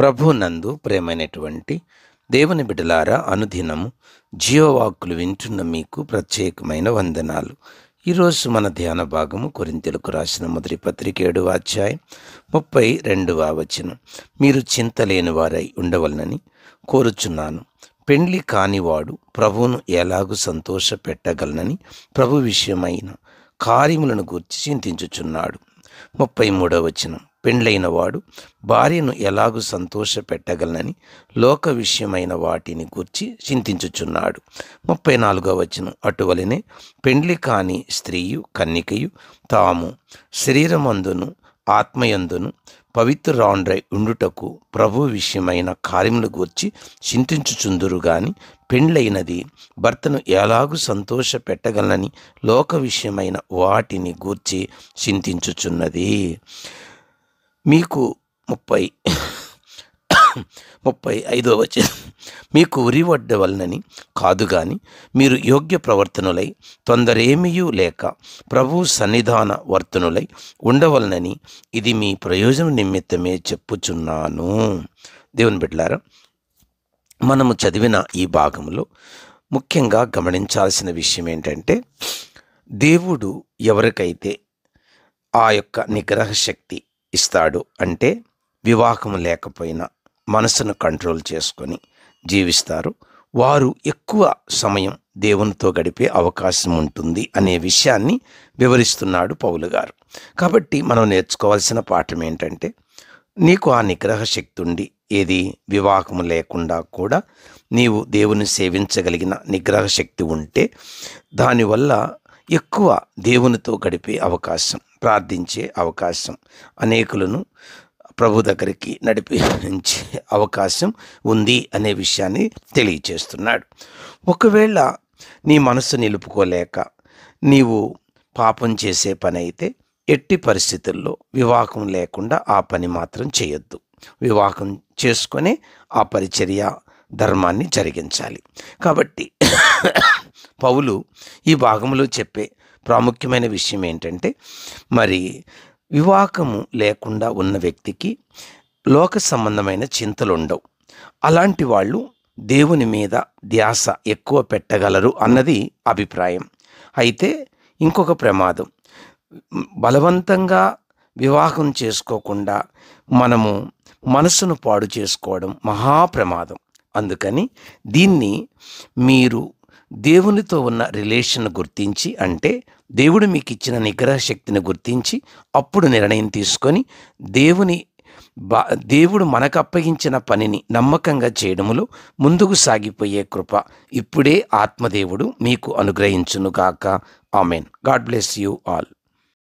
ప్రభు నందు ప్రేమైనటువంటి దేవుని బిడలారా అనుదినము జీవవాక్కులు వింటున్న మీకు ప్రత్యేకమైన వందనాలు ఈరోజు మన ధ్యాన భాగము కొరింతెలకు రాసిన మొదటి పత్రిక ఏడు అధ్యాయం ముప్పై రెండవ వచనం మీరు చింత లేని వారై ఉండవలనని కోరుచున్నాను పెండ్లి కానివాడు ప్రభువును ఎలాగూ సంతోష పెట్టగలనని ప్రభు విషయమైన కార్యములను గుర్చి చింతించుచున్నాడు ముప్పై మూడవ వచనం పెండ్లైనవాడు భార్యను ఎలాగూ సంతోష పెట్టగలనని లోక విషయమైన వాటిని గుర్చి చింతించుచున్నాడు ముప్పై నాలుగో వచనం అటువలనే పెండ్లి కాని స్త్రీయు కన్నికయు తాము శరీరమందును ఆత్మయందును పవిత్రరాండ్రై ఉండుటకు ప్రభు విషయమైన కార్యములు గూర్చి చింతించుచుందురు గాని పెండ్లైనది భర్తను ఎలాగూ సంతోష పెట్టగలనని లోక విషయమైన వాటిని గూర్చి చింతించుచున్నది మీకు ముప్పై ముప్పై ఐదో వచ్చే మీకు ఉరివడ్డవలనని కాదు కానీ మీరు యోగ్య ప్రవర్తనులై తొందరేమియూ లేక ప్రభు సన్నిధాన వర్తనులై ఉండవలనని ఇది మీ ప్రయోజనం నిమిత్తమే చెప్పుచున్నాను దేవుని బిడ్డారా మనము చదివిన ఈ భాగంలో ముఖ్యంగా గమనించాల్సిన విషయం ఏంటంటే దేవుడు ఎవరికైతే ఆ యొక్క నిగ్రహ శక్తి ఇస్తాడు అంటే వివాహం లేకపోయినా మనసును కంట్రోల్ చేసుకొని జీవిస్తారు వారు ఎక్కువ సమయం దేవునితో గడిపే అవకాశం ఉంటుంది అనే విషయాన్ని వివరిస్తున్నాడు పౌలు గారు కాబట్టి మనం నేర్చుకోవాల్సిన పాఠం ఏంటంటే నీకు ఆ నిగ్రహ శక్తి ఉండి ఏది వివాహము లేకుండా కూడా నీవు దేవుని సేవించగలిగిన నిగ్రహ శక్తి ఉంటే దానివల్ల ఎక్కువ దేవునితో గడిపే అవకాశం ప్రార్థించే అవకాశం అనేకులను ప్రభు దగ్గరికి నడిపించే అవకాశం ఉంది అనే విషయాన్ని తెలియచేస్తున్నాడు ఒకవేళ నీ మనసు నిలుపుకోలేక నీవు పాపం చేసే పని అయితే ఎట్టి పరిస్థితుల్లో వివాహం లేకుండా ఆ పని మాత్రం చేయొద్దు వివాహం చేసుకొని ఆ పరిచర్య ధర్మాన్ని జరిగించాలి కాబట్టి పౌలు ఈ భాగంలో చెప్పే ప్రాముఖ్యమైన విషయం ఏంటంటే మరి వివాహము లేకుండా ఉన్న వ్యక్తికి లోక సంబంధమైన చింతలు ఉండవు అలాంటి వాళ్ళు దేవుని మీద ధ్యాస ఎక్కువ పెట్టగలరు అన్నది అభిప్రాయం అయితే ఇంకొక ప్రమాదం బలవంతంగా వివాహం చేసుకోకుండా మనము మనసును పాడు చేసుకోవడం మహాప్రమాదం అందుకని దీన్ని మీరు దేవునితో ఉన్న రిలేషన్ గుర్తించి అంటే దేవుడు మీకు ఇచ్చిన నిగ్రహ శక్తిని గుర్తించి అప్పుడు నిర్ణయం తీసుకొని దేవుని బా దేవుడు మనకు అప్పగించిన పనిని నమ్మకంగా చేయడములో ముందుకు సాగిపోయే కృప ఇప్పుడే ఆత్మదేవుడు మీకు అనుగ్రహించునుగాక amen God bless you all